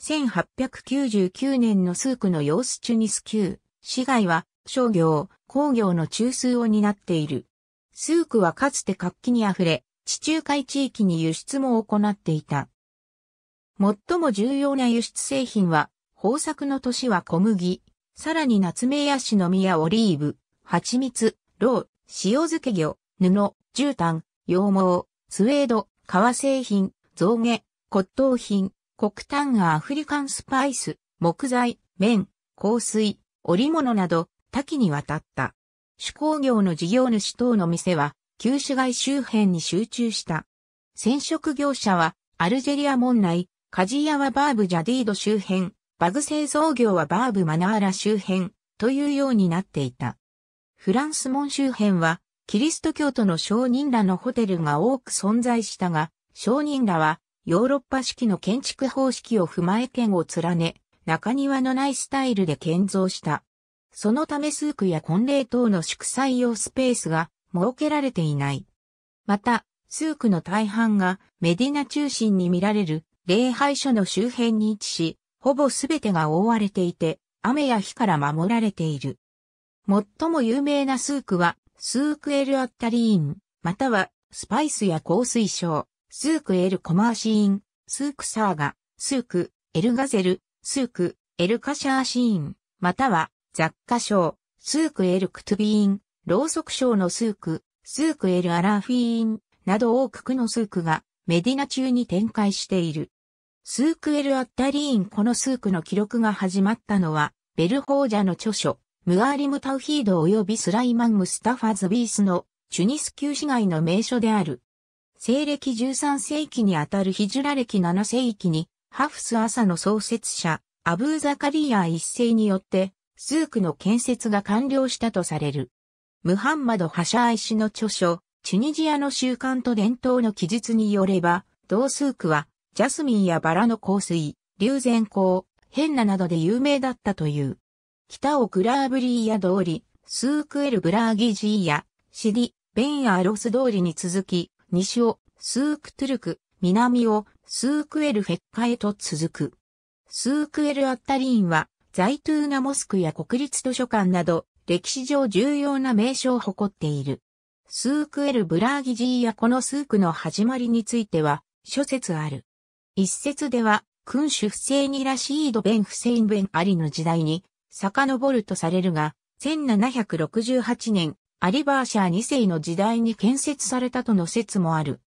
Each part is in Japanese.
1899年のスークの様子中にスキュー、市街は商業、工業の中枢を担っている。スークはかつて活気に溢れ、地中海地域に輸出も行っていた。最も重要な輸出製品は、豊作の年は小麦、さらに夏目やシの実やオリーブ、蜂蜜、ロー、塩漬け魚、布、絨毯、羊毛、スウェード、革製品、造毛、骨董品、国炭がアフリカンスパイス、木材、綿、香水、織物など多岐にわたった。手工業の事業主等の店は、旧市街周辺に集中した。染色業者は、アルジェリア門内、カジヤはバーブジャディード周辺、バグ製造業はバーブマナーラ周辺、というようになっていた。フランス門周辺は、キリスト教徒の商人らのホテルが多く存在したが、商人らはヨーロッパ式の建築方式を踏まえ県を連ね、中庭のないスタイルで建造した。そのためスークや婚礼等の祝祭用スペースが設けられていない。また、スークの大半がメディナ中心に見られる礼拝所の周辺に位置し、ほぼすべてが覆われていて、雨や火から守られている。最も有名なスークは、スークエルアッタリーン、またはスパイスや香水症。スークエルコマーシーン、スークサーガ、スーク、エルガゼル、スーク、エルカシャーシーン、または雑貨賞、スークエルクトゥビーン、ろうそく賞のスーク、スークエルアラフィーン、など多く区のスークがメディナ中に展開している。スークエルアッタリーンこのスークの記録が始まったのは、ベルホージャの著書、ムアーリムタウヒード及びスライマン・ムスタファズ・ビースのチュニス旧市街の名所である。西暦13世紀にあたるヒジュラ歴7世紀に、ハフス朝の創設者、アブーザカリヤ一世によって、スークの建設が完了したとされる。ムハンマド・ハシャアイ氏の著書、チュニジアの習慣と伝統の記述によれば、同スークは、ジャスミンやバラの香水、竜前香、ヘンナなどで有名だったという。北をグラーブリーヤ通り、スークエル・ブラーギジーヤ、シディ、ベンアーロス通りに続き、西をスークトゥルク、南をスークエルフェッカへと続く。スークエルアッタリーンは、ザイトゥーナモスクや国立図書館など、歴史上重要な名称を誇っている。スークエル・ブラーギジーやこのスークの始まりについては、諸説ある。一説では、君主不正にラシード・ベン・フセイン・ベン・アリの時代に、遡るとされるが、1768年、アリバーシャー2世の時代に建設されたとの説もある。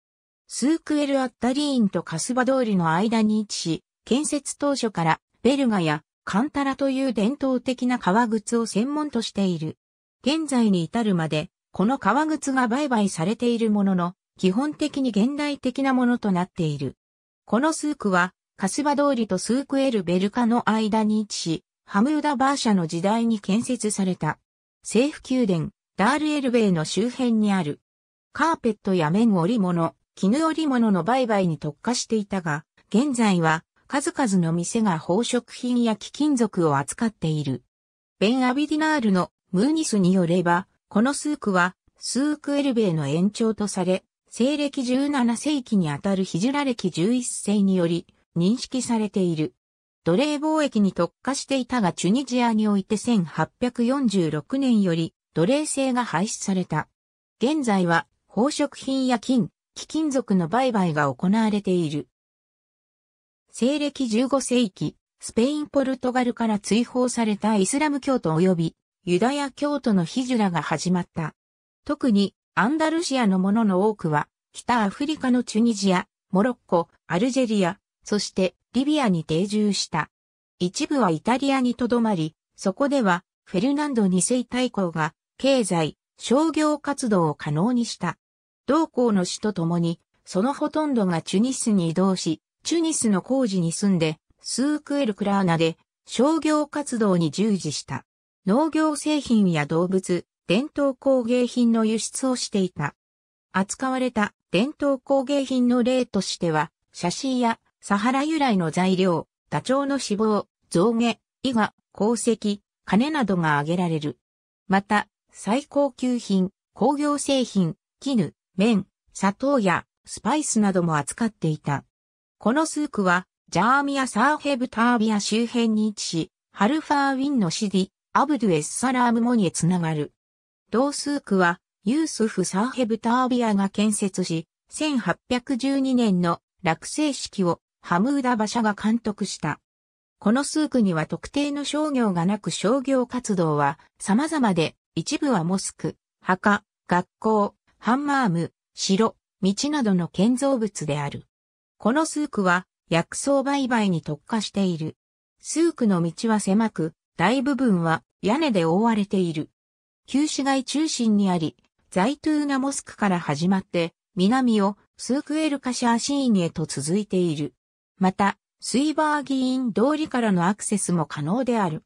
スークエル・アッタリーンとカスバ通りの間に位置し、建設当初からベルガやカンタラという伝統的な革靴を専門としている。現在に至るまで、この革靴が売買されているものの、基本的に現代的なものとなっている。このスークは、カスバ通りとスークエルベルカの間に位置し、ハムーダバーシャの時代に建設された。政府宮殿、ダールエルベイの周辺にある。カーペットや綿織物、絹織物の売買に特化していたが、現在は数々の店が宝飾品や貴金属を扱っている。ベン・アビディナールのムーニスによれば、このスークはスークエルベイの延長とされ、西暦17世紀にあたるヒジュラ歴11世により認識されている。奴隷貿易に特化していたがチュニジアにおいて1846年より奴隷制が廃止された。現在は、宝飾品や金、貴金属の売買が行われている。西暦15世紀、スペイン・ポルトガルから追放されたイスラム教徒及びユダヤ教徒のヒジュラが始まった。特にアンダルシアのものの多くは北アフリカのチュニジア、モロッコ、アルジェリア、そしてリビアに定住した。一部はイタリアにとどまり、そこではフェルナンド2世大公が経済、商業活動を可能にした。同校の死とともに、そのほとんどがチュニスに移動し、チュニスの工事に住んで、スークエルクラーナで商業活動に従事した。農業製品や動物、伝統工芸品の輸出をしていた。扱われた伝統工芸品の例としては、写真やサハラ由来の材料、ダチョウの脂肪、象牙、伊賀、鉱石、金などが挙げられる。また、最高級品、工業製品、絹、麺、砂糖やスパイスなども扱っていた。このスークは、ジャーミア・サーヘブ・タービア周辺に位置し、ハルファーウィンのシディ、アブドゥ・エッサラームモにつながる。同スークは、ユースフ・サーヘブ・タービアが建設し、1812年の落成式をハムーダ馬車が監督した。このスークには特定の商業がなく商業活動は様々で一部はモスク、墓、学校、ハンマーム、城、道などの建造物である。このスークは薬草売買に特化している。スークの道は狭く、大部分は屋根で覆われている。旧市街中心にあり、ザイトゥーナモスクから始まって、南をスークエルカシャーシーンへと続いている。また、スイバー議員通りからのアクセスも可能である。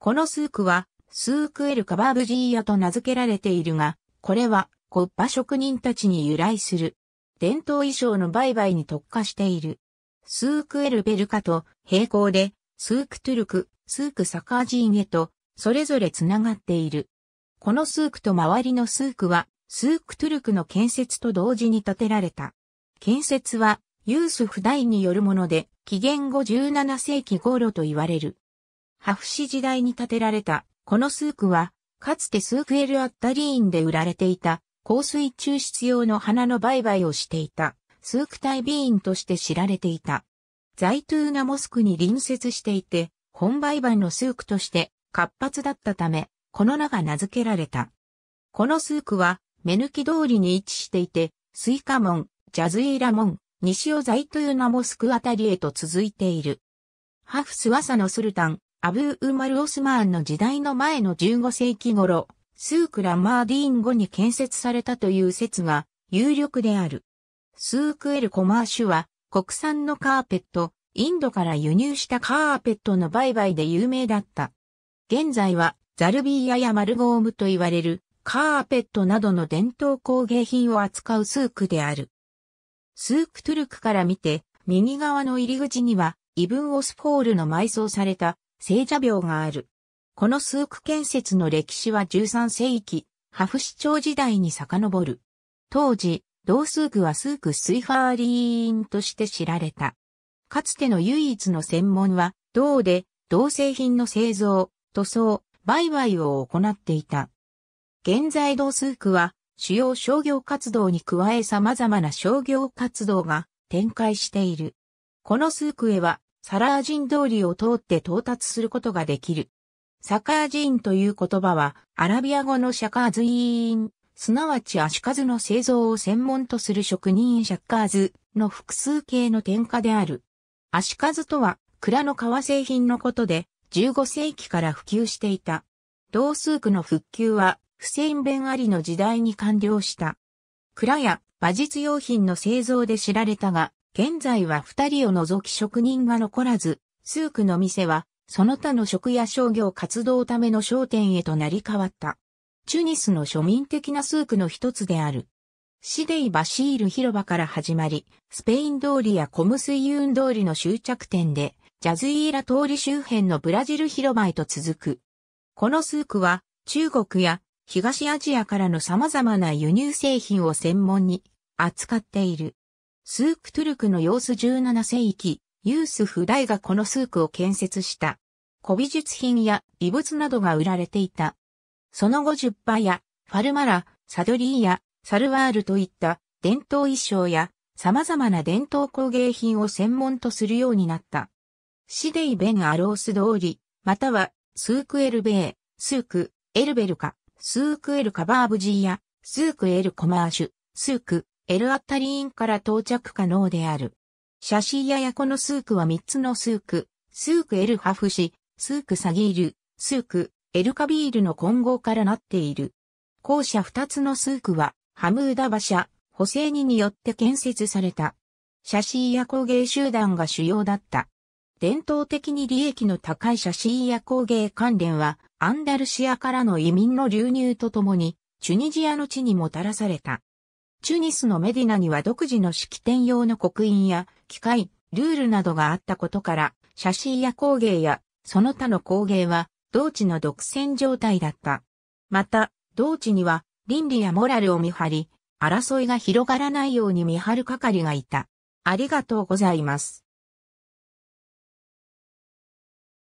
このスークはスークエルカバーブジーヤと名付けられているが、これは、コッパ職人たちに由来する。伝統衣装の売買に特化している。スークエルベルカと並行で、スークトゥルク、スークサカージーへと、それぞれつながっている。このスークと周りのスークは、スークトゥルクの建設と同時に建てられた。建設は、ユースフ大によるもので、紀元後17世紀頃と言われる。ハフシ時代に建てられたこのスークは、かつてスークエル・アッタリーンで売られていた、香水抽出用の花の売買をしていた、スークタイビーンとして知られていた。ザイトゥーナモスクに隣接していて、本売買のスークとして活発だったため、この名が名付けられた。このスークは、目抜き通りに位置していて、スイカ門、ジャズイラモン、西尾ザイトゥーナモスクあたりへと続いている。ハフスワサのスルタン、アブー・ウマル・オスマーンの時代の前の15世紀頃、スーク・ラマーディーン後に建設されたという説が有力である。スーク・エル・コマーシュは国産のカーペット、インドから輸入したカーペットの売買で有名だった。現在はザルビーヤやマルゴームと言われるカーペットなどの伝統工芸品を扱うスークである。スークトゥルクから見て、右側の入り口には、イブン・オスフォールの埋葬された聖者廟がある。この数区建設の歴史は13世紀、ハフ市長時代に遡る。当時、同数区は数区スイファーリーンとして知られた。かつての唯一の専門は、銅で、銅製品の製造、塗装、売買を行っていた。現在同数区は、主要商業活動に加え様々な商業活動が展開している。この数区へは、サラージン通りを通って到達することができる。サカージンという言葉は、アラビア語のシャカーズイーン、すなわち足数の製造を専門とする職人シャカーズの複数形の添加である。足数とは、蔵の革製品のことで、15世紀から普及していた。同数区の復旧は、フセイン・ベン・アリの時代に完了した。蔵や馬術用品の製造で知られたが、現在は二人を除き職人が残らず、スークの店は、その他の食や商業活動ための商店へとなり変わった。チュニスの庶民的なスークの一つである。シデイ・バシール広場から始まり、スペイン通りやコムスイユン通りの終着点で、ジャズイーラ通り周辺のブラジル広場へと続く。このスークは、中国や東アジアからの様々な輸入製品を専門に扱っている。スークトゥルクの様子17世紀、ユースフダイがこのスークを建設した。古美術品や遺物などが売られていた。その後ジュッパやファルマラ、サドリーやサルワールといった伝統衣装や様々な伝統工芸品を専門とするようになった。シデイ・ベン・アロース通り、またはスーク・エルベー、スーク、エルベルカ、スーク・エル・カバーブジーやスーク・エル・コマーシュ、スーク、エルアッタリーンから到着可能である。シャシーヤヤコのスークは3つのスーク、スークエルハフシ、スークサギール、スーク、エルカビールの混合からなっている。後者2つのスークは、ハムーダ馬車、ホセーニによって建設された。シャシーヤ工芸集団が主要だった。伝統的に利益の高いシャシーヤ工芸関連は、アンダルシアからの移民の流入とともに、チュニジアの地にもたらされた。チュニスのメディナには独自の式典用の刻印や機械、ルールなどがあったことから、写真や工芸やその他の工芸は同地の独占状態だった。また、同地には倫理やモラルを見張り、争いが広がらないように見張る係がいた。ありがとうございます。